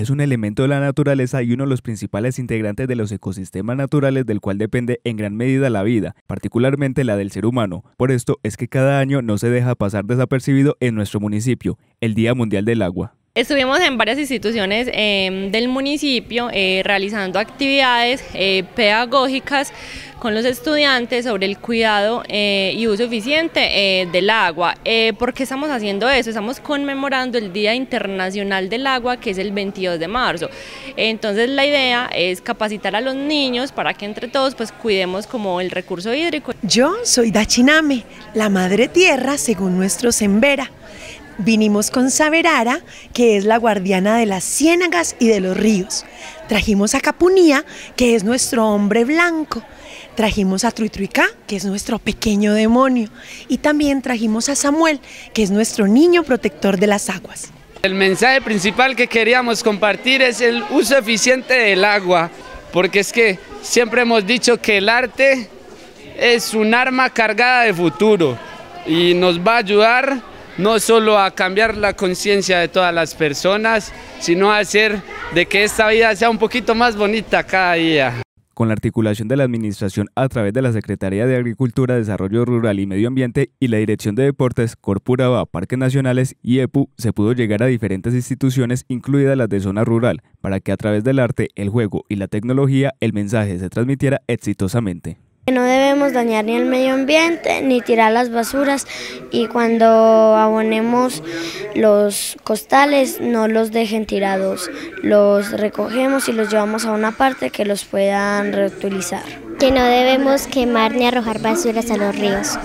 es un elemento de la naturaleza y uno de los principales integrantes de los ecosistemas naturales del cual depende en gran medida la vida, particularmente la del ser humano. Por esto es que cada año no se deja pasar desapercibido en nuestro municipio, el Día Mundial del Agua. Estuvimos en varias instituciones em, del municipio eh, realizando actividades eh, pedagógicas con los estudiantes sobre el cuidado eh, y uso eficiente del agua. ¿Por qué estamos haciendo eso? Estamos conmemorando el Día Internacional del Agua, que es el 22 de marzo. Entonces la idea es capacitar a los niños para que entre todos pues, cuidemos como el recurso hídrico. Yo soy Dachiname, la madre tierra según nuestro Sembera vinimos con Saberara, que es la guardiana de las ciénagas y de los ríos. Trajimos a Capunía, que es nuestro hombre blanco. Trajimos a Truitruicá, que es nuestro pequeño demonio. Y también trajimos a Samuel, que es nuestro niño protector de las aguas. El mensaje principal que queríamos compartir es el uso eficiente del agua, porque es que siempre hemos dicho que el arte es un arma cargada de futuro y nos va a ayudar no solo a cambiar la conciencia de todas las personas, sino a hacer de que esta vida sea un poquito más bonita cada día con la articulación de la Administración a través de la Secretaría de Agricultura, Desarrollo Rural y Medio Ambiente y la Dirección de Deportes, Corpuraba, Parques Nacionales y EPU, se pudo llegar a diferentes instituciones, incluidas las de zona rural, para que a través del arte, el juego y la tecnología el mensaje se transmitiera exitosamente. No debemos dañar ni el medio ambiente ni tirar las basuras y cuando abonemos los costales no los dejen tirados, los recogemos y los llevamos a una parte que los puedan reutilizar. Que no debemos quemar ni arrojar basuras a los ríos.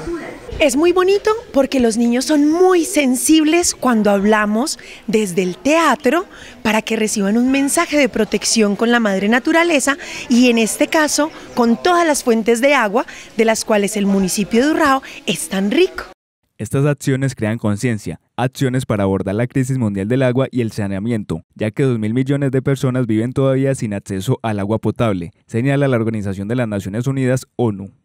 Es muy bonito porque los niños son muy sensibles cuando hablamos desde el teatro para que reciban un mensaje de protección con la madre naturaleza y en este caso con todas las fuentes de agua de las cuales el municipio de Urrao es tan rico. Estas acciones crean conciencia, acciones para abordar la crisis mundial del agua y el saneamiento, ya que 2.000 millones de personas viven todavía sin acceso al agua potable, señala la Organización de las Naciones Unidas ONU.